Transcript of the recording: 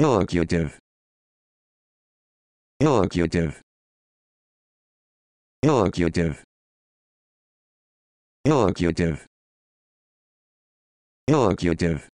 Illocutive. Illocutive. Illocutive. Illocutive. Illocutive.